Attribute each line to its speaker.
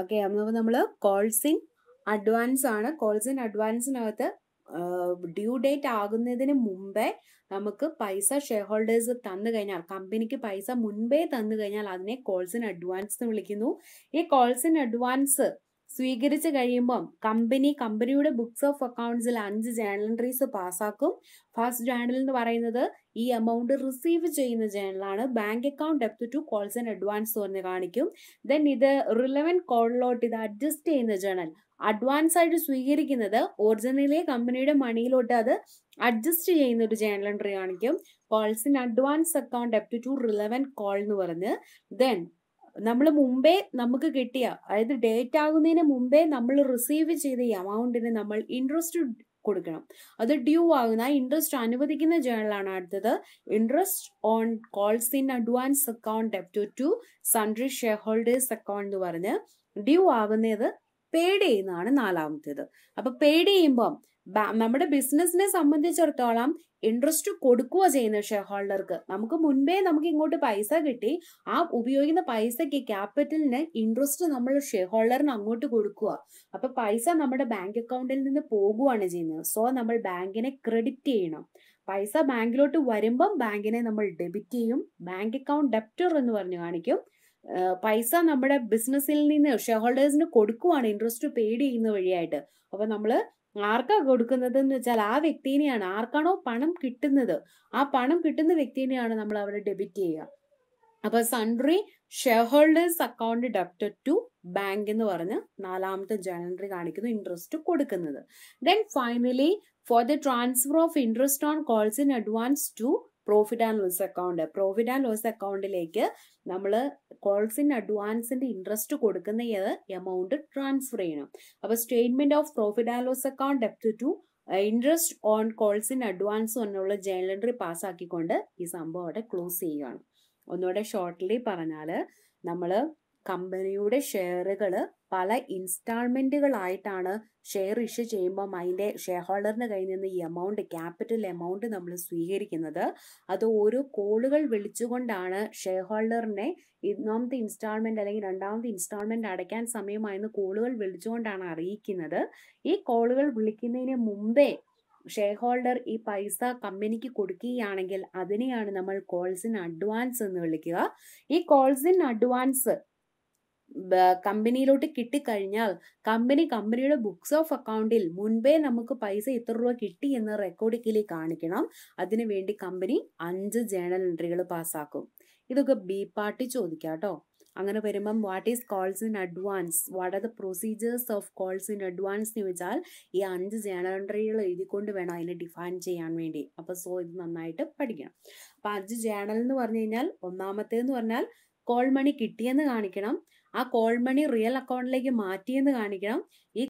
Speaker 1: okay അപ്പോൾ നമ്മൾ calls in advance ആണ് കോൾസ് ഇൻ അഡ്വാൻസിനകത്ത് ഡ്യൂ ഡേറ്റ് ആകുന്നതിന് മുമ്പേ നമുക്ക് പൈസ ഷെയർ ഹോൾഡേഴ്സ് തന്നു കഴിഞ്ഞാൽ കമ്പനിക്ക് പൈസ മുൻപേ തന്നു കഴിഞ്ഞാൽ അതിനെ കോൾസ് ഇൻ അഡ്വാൻസ് എന്ന് വിളിക്കുന്നു ഈ കോൾസ് ഇൻ അഡ്വാൻസ് സ്വീകരിച്ചു കഴിയുമ്പം കമ്പനി കമ്പനിയുടെ ബുക്സ് ഓഫ് അക്കൗണ്ട്സിൽ അഞ്ച് ജേണൽ എൻട്രീസ് പാസ്സാക്കും ഫസ്റ്റ് ജേണൽ എന്ന് പറയുന്നത് ഈ എമൗണ്ട് റിസീവ് ചെയ്യുന്ന ജേണലാണ് bank account debit to calls and advance എന്ന് കാണിക്കും ദെൻ ഇത് റിലവൻറ്റ് കോളിലോട്ട് ഇത് അഡ്ജസ്റ്റ് ചെയ്യുന്ന ജേണൽ അഡ്വാൻസ് ആയിട്ട് സ്വീകരിക്കുന്നത് ഒറിജിനലി കമ്പനിയുടെ മണിയിലോട്ട് അത് അഡ്ജസ്റ്റ് ചെയ്യുന്ന ഒരു ജേണൽ എൻട്രി കാണിക്കും calls in advance account debit to relevant call എന്ന് പറഞ്ഞ് ദെൻ നമ്മൾ മുമ്പേ നമുക്ക് കിട്ടിയ അതായത് ഡേറ്റ് ആകുന്നതിന് മുമ്പേ നമ്മൾ റിസീവ് ചെയ്ത ഈ എമൗണ്ടിന് നമ്മൾ ഇൻട്രസ്റ്റ് കൊടുക്കണം അത് ഡ്യൂ ആകുന്ന ഇൻട്രസ്റ്റ് അനുവദിക്കുന്ന ജേണലാണ് അടുത്തത് interest on calls in advance account debit to sundry shareholders account എന്ന് പറഞ്ഞ് ഡ്യൂ ആകുന്നത് പേഡ് ചെയ്യുന്നതാണ് നാലാമത്തേത് അപ്പൊ പേഡ് ചെയ്യുമ്പോൾ നമ്മുടെ ബിസിനസിനെ സംബന്ധിച്ചിടത്തോളം ഇൻട്രസ്റ്റ് കൊടുക്കുക ചെയ്യുന്ന ഷെയർ ഹോൾഡർക്ക് നമുക്ക് മുൻപേ നമുക്ക് ഇങ്ങോട്ട് പൈസ കിട്ടി ആ ഉപയോഗിക്കുന്ന പൈസയ്ക്ക് ക്യാപിറ്റലിന് ഇൻട്രസ്റ്റ് നമ്മൾ ഷെയർ ഹോൾഡറിന് അങ്ങോട്ട് കൊടുക്കുക അപ്പൊ പൈസ നമ്മുടെ ബാങ്ക് അക്കൗണ്ടിൽ നിന്ന് പോകുകയാണ് ചെയ്യുന്നത് സോ നമ്മൾ ബാങ്കിനെ ക്രെഡിറ്റ് ചെയ്യണം പൈസ ബാങ്കിലോട്ട് വരുമ്പം ബാങ്കിനെ നമ്മൾ ഡെബിറ്റ് ചെയ്യും ബാങ്ക് അക്കൗണ്ട് ഡെപ്റ്റർ എന്ന് പറഞ്ഞു കാണിക്കും പൈസ നമ്മുടെ ബിസിനസ്സിൽ നിന്ന് ഷെയർ ഹോൾഡേഴ്സിന് കൊടുക്കുവാണ് ഇൻട്രസ്റ്റ് പേഡ് ചെയ്യുന്ന വഴിയായിട്ട് അപ്പോൾ നമ്മൾ ആർക്കാ കൊടുക്കുന്നത് എന്ന് വെച്ചാൽ ആ വ്യക്തിനെയാണ് ആർക്കാണോ പണം കിട്ടുന്നത് ആ പണം കിട്ടുന്ന വ്യക്തിനെയാണ് നമ്മൾ അവരെ ഡെബിറ്റ് ചെയ്യുക അപ്പൊ sundry shareholders account debited to bank എന്ന് പറഞ്ഞ് നാലാമത്തെ ജനറി കാണിക്കുന്നു ഇൻട്രസ്റ്റ് കൊടുക്കുന്നത് then finally for the transfer of interest on calls in advance to profit and loss account profit and loss അക്കൗണ്ടിലേക്ക് നമ്മൾ കോൾസ് ഇൻ അഡ്വാൻസിന്റെ ഇൻട്രസ്റ്റ് കൊടുക്കുന്ന എമൗണ്ട് ട്രാൻസ്ഫർ ചെയ്യണം അപ്പോൾ statement of profit and loss account up to interest on calls in advance എന്നുള്ള ജേണലറി entry പാസ്സാക്കിക്കൊണ്ട് ഈ സംഭവം അവിടെ ക്ലോസ് ചെയ്യുകയാണ് ഒന്നുകൂടെ ഷോർട്ട്ലി പറഞ്ഞാൽ നമ്മൾ കമ്പനിയുടെ ഷെയറുകൾ പല ഇൻസ്റ്റാൾമെൻറ്റുകളായിട്ടാണ് ഷെയർ ഇഷ്യൂ ചെയ്യുമ്പോൾ അതിൻ്റെ ഷെയർ ഹോൾഡറിന് കയ്യിൽ നിന്ന് ഈ എമൗണ്ട് ക്യാപിറ്റൽ എമൗണ്ട് നമ്മൾ സ്വീകരിക്കുന്നത് അത് ഓരോ കോളുകൾ വിളിച്ചുകൊണ്ടാണ് ഷെയർ ഹോൾഡറിനെ ഒന്നാമത്തെ ഇൻസ്റ്റാൾമെൻ്റ് അല്ലെങ്കിൽ രണ്ടാമത്തെ ഇൻസ്റ്റാൾമെൻ്റ് അടയ്ക്കാൻ സമയമായെന്ന് കോളുകൾ വിളിച്ചുകൊണ്ടാണ് അറിയിക്കുന്നത് ഈ കോളുകൾ വിളിക്കുന്നതിന് മുമ്പേ ഷെയർ ഹോൾഡർ ഈ പൈസ കമ്പനിക്ക് കൊടുക്കുകയാണെങ്കിൽ അതിനെയാണ് നമ്മൾ കോൾസ് ഇൻ അഡ്വാൻസ് എന്ന് വിളിക്കുക ഈ കോൾസ് ഇൻ അഡ്വാൻസ് കമ്പനിയിലോട്ട് കിട്ടിക്കഴിഞ്ഞാൽ കമ്പനി കമ്പനിയുടെ ബുക്സ് ഓഫ് അക്കൗണ്ടിൽ മുൻപേ നമുക്ക് പൈസ ഇത്ര രൂപ കിട്ടി എന്ന് റെക്കോർഡിങ്ങിൽ കാണിക്കണം അതിനുവേണ്ടി കമ്പനി അഞ്ച് ജേണൽ എൻട്രികൾ പാസ്സാക്കും ഇതൊക്കെ ബി പാർട്ടി ചോദിക്കാം കേട്ടോ അങ്ങനെ വരുമ്പം what is calls in advance what are the procedures of calls in advance എന്ന് ചോദിച്ചാൽ ഈ അഞ്ച് ജേണൽ എഴുതിക്കൊണ്ട് വേണം അതിനെ ഡിഫൈൻ ചെയ്യാൻ വേണ്ടി അപ്പോൾ സോ ഇത് നന്നായിട്ട് പഠിക്കണം അപ്പോൾ അഞ്ച് ജേണൽ എന്ന് പറഞ്ഞു കഴിഞ്ഞാൽ ഒന്നാമത്തേന്ന് പറഞ്ഞാൽ കോൾ മണി കിട്ടിയെന്ന് കാണിക്കണം ആ കോൾ മണി റിയൽ അക്കൗണ്ടിലേക്ക് മാറ്റിയെന്ന് കാണിക്കണം ഈ